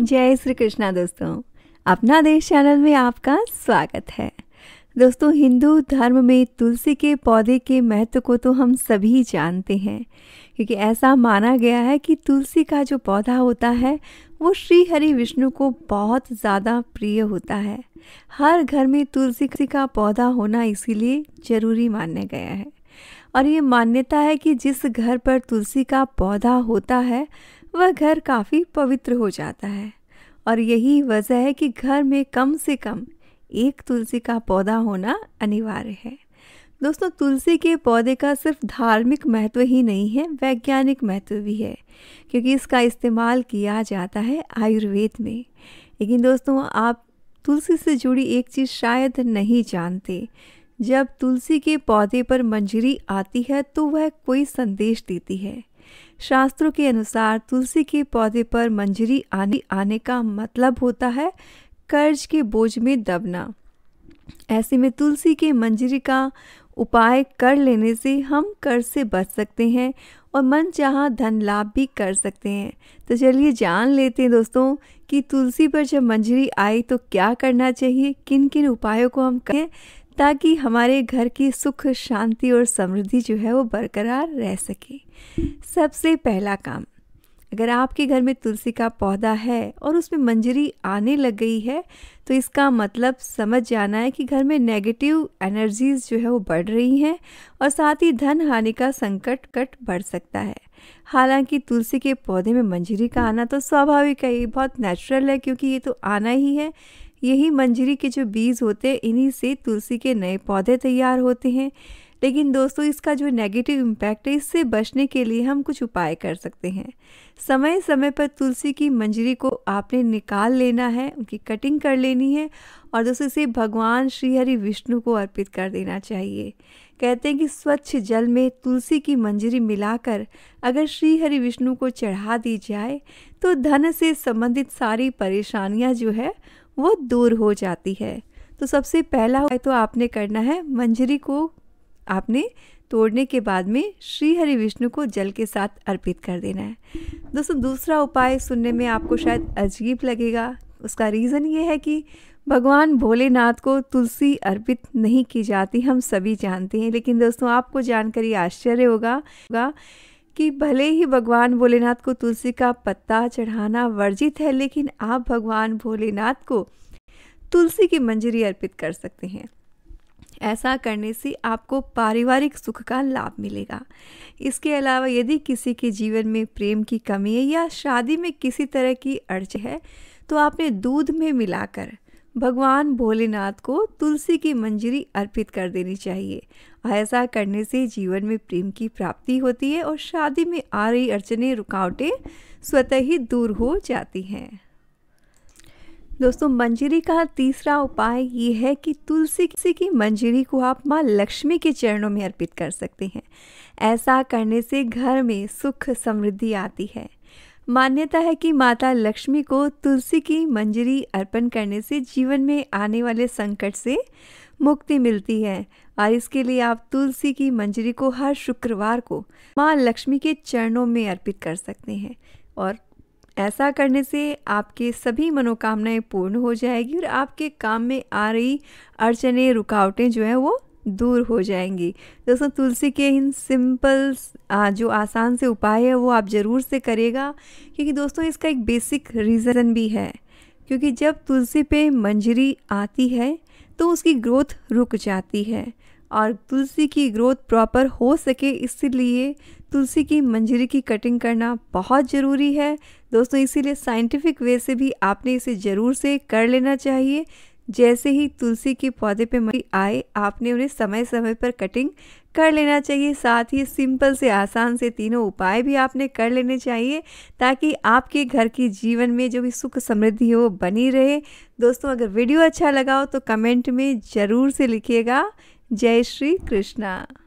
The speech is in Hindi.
जय श्री कृष्णा दोस्तों अपना देश चैनल में आपका स्वागत है दोस्तों हिंदू धर्म में तुलसी के पौधे के महत्व को तो हम सभी जानते हैं क्योंकि ऐसा माना गया है कि तुलसी का जो पौधा होता है वो श्री हरि विष्णु को बहुत ज़्यादा प्रिय होता है हर घर में तुलसी का पौधा होना इसीलिए ज़रूरी माना गया है और ये मान्यता है कि जिस घर पर तुलसी का पौधा होता है वह घर काफ़ी पवित्र हो जाता है और यही वजह है कि घर में कम से कम एक तुलसी का पौधा होना अनिवार्य है दोस्तों तुलसी के पौधे का सिर्फ धार्मिक महत्व ही नहीं है वैज्ञानिक महत्व भी है क्योंकि इसका इस्तेमाल किया जाता है आयुर्वेद में लेकिन दोस्तों आप तुलसी से जुड़ी एक चीज़ शायद नहीं जानते जब तुलसी के पौधे पर मंजरी आती है तो वह कोई संदेश देती है शास्त्रों के अनुसार तुलसी के पौधे पर मंजरी आने आने का मतलब होता है कर्ज के बोझ में दबना ऐसे में तुलसी के मंजरी का उपाय कर लेने से हम कर्ज से बच सकते हैं और मन चाह धन लाभ भी कर सकते हैं तो चलिए जान लेते हैं दोस्तों कि तुलसी पर जब मंजरी आई तो क्या करना चाहिए किन किन उपायों को हम करें ताकि हमारे घर की सुख शांति और समृद्धि जो है वो बरकरार रह सके सबसे पहला काम अगर आपके घर में तुलसी का पौधा है और उसमें मंजरी आने लग गई है तो इसका मतलब समझ जाना है कि घर में नेगेटिव एनर्जीज़ जो है वो बढ़ रही हैं और साथ ही धन हानि का संकट कट बढ़ सकता है हालांकि तुलसी के पौधे में मंजरी का आना तो स्वाभाविक है ये बहुत नेचुरल है क्योंकि ये तो आना ही है यही मंजरी के जो बीज होते हैं इन्हीं से तुलसी के नए पौधे तैयार होते हैं लेकिन दोस्तों इसका जो नेगेटिव इम्पैक्ट है इससे बचने के लिए हम कुछ उपाय कर सकते हैं समय समय पर तुलसी की मंजरी को आपने निकाल लेना है उनकी कटिंग कर लेनी है और दोस्तों इसे भगवान श्री हरि विष्णु को अर्पित कर देना चाहिए कहते हैं कि स्वच्छ जल में तुलसी की मंजरी मिलाकर अगर श्री हरि विष्णु को चढ़ा दी जाए तो धन से संबंधित सारी परेशानियाँ जो है वो दूर हो जाती है तो सबसे पहला उपाय तो आपने करना है मंजरी को आपने तोड़ने के बाद में श्री हरि विष्णु को जल के साथ अर्पित कर देना है दोस्तों दूसरा उपाय सुनने में आपको शायद अजीब लगेगा उसका रीज़न ये है कि भगवान भोलेनाथ को तुलसी अर्पित नहीं की जाती हम सभी जानते हैं लेकिन दोस्तों आपको जानकर ये आश्चर्य होगा कि भले ही भगवान भोलेनाथ को तुलसी का पत्ता चढ़ाना वर्जित है लेकिन आप भगवान भोलेनाथ को तुलसी की मंजरी अर्पित कर सकते हैं ऐसा करने से आपको पारिवारिक सुख का लाभ मिलेगा इसके अलावा यदि किसी के जीवन में प्रेम की कमी है या शादी में किसी तरह की अड़च है तो आपने दूध में मिलाकर भगवान भोलेनाथ को तुलसी की मंजरी अर्पित कर देनी चाहिए ऐसा करने से जीवन में प्रेम की प्राप्ति होती है और शादी में आ रही अड़चने रुकावटें स्वतः ही दूर हो जाती हैं दोस्तों मंजरी का तीसरा उपाय ये है कि तुलसी की मंजरी को आप माँ लक्ष्मी के चरणों में अर्पित कर सकते हैं ऐसा करने से घर में सुख समृद्धि आती है मान्यता है कि माता लक्ष्मी को तुलसी की मंजरी अर्पण करने से जीवन में आने वाले संकट से मुक्ति मिलती है और इसके लिए आप तुलसी की मंजरी को हर शुक्रवार को माँ लक्ष्मी के चरणों में अर्पित कर सकते हैं और ऐसा करने से आपके सभी मनोकामनाएं पूर्ण हो जाएगी और आपके काम में आ रही अड़चने रुकावटें जो हैं वो दूर हो जाएंगी दोस्तों तुलसी के इन सिंपल जो आसान से उपाय है वो आप ज़रूर से करेगा क्योंकि दोस्तों इसका एक बेसिक रीज़न भी है क्योंकि जब तुलसी पे मंजरी आती है तो उसकी ग्रोथ रुक जाती है और तुलसी की ग्रोथ प्रॉपर हो सके इसीलिए तुलसी की मंजरी की कटिंग करना बहुत ज़रूरी है दोस्तों इसीलिए साइंटिफिक वे से भी आपने इसे ज़रूर से कर लेना चाहिए जैसे ही तुलसी के पौधे पे मरी आए आपने उन्हें समय समय पर कटिंग कर लेना चाहिए साथ ही सिंपल से आसान से तीनों उपाय भी आपने कर लेने चाहिए ताकि आपके घर के जीवन में जो भी सुख समृद्धि हो वो बनी रहे दोस्तों अगर वीडियो अच्छा लगा हो तो कमेंट में ज़रूर से लिखिएगा जय श्री कृष्णा